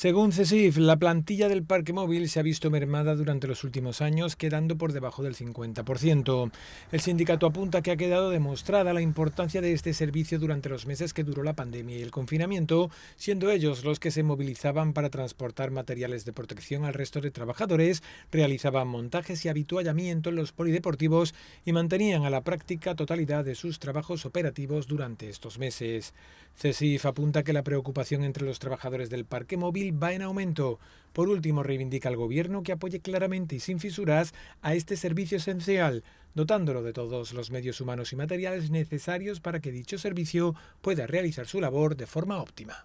Según CESIF, la plantilla del parque móvil se ha visto mermada durante los últimos años, quedando por debajo del 50%. El sindicato apunta que ha quedado demostrada la importancia de este servicio durante los meses que duró la pandemia y el confinamiento, siendo ellos los que se movilizaban para transportar materiales de protección al resto de trabajadores, realizaban montajes y habituallamiento en los polideportivos y mantenían a la práctica totalidad de sus trabajos operativos durante estos meses. CESIF apunta que la preocupación entre los trabajadores del parque móvil va en aumento. Por último, reivindica al Gobierno que apoye claramente y sin fisuras a este servicio esencial, dotándolo de todos los medios humanos y materiales necesarios para que dicho servicio pueda realizar su labor de forma óptima.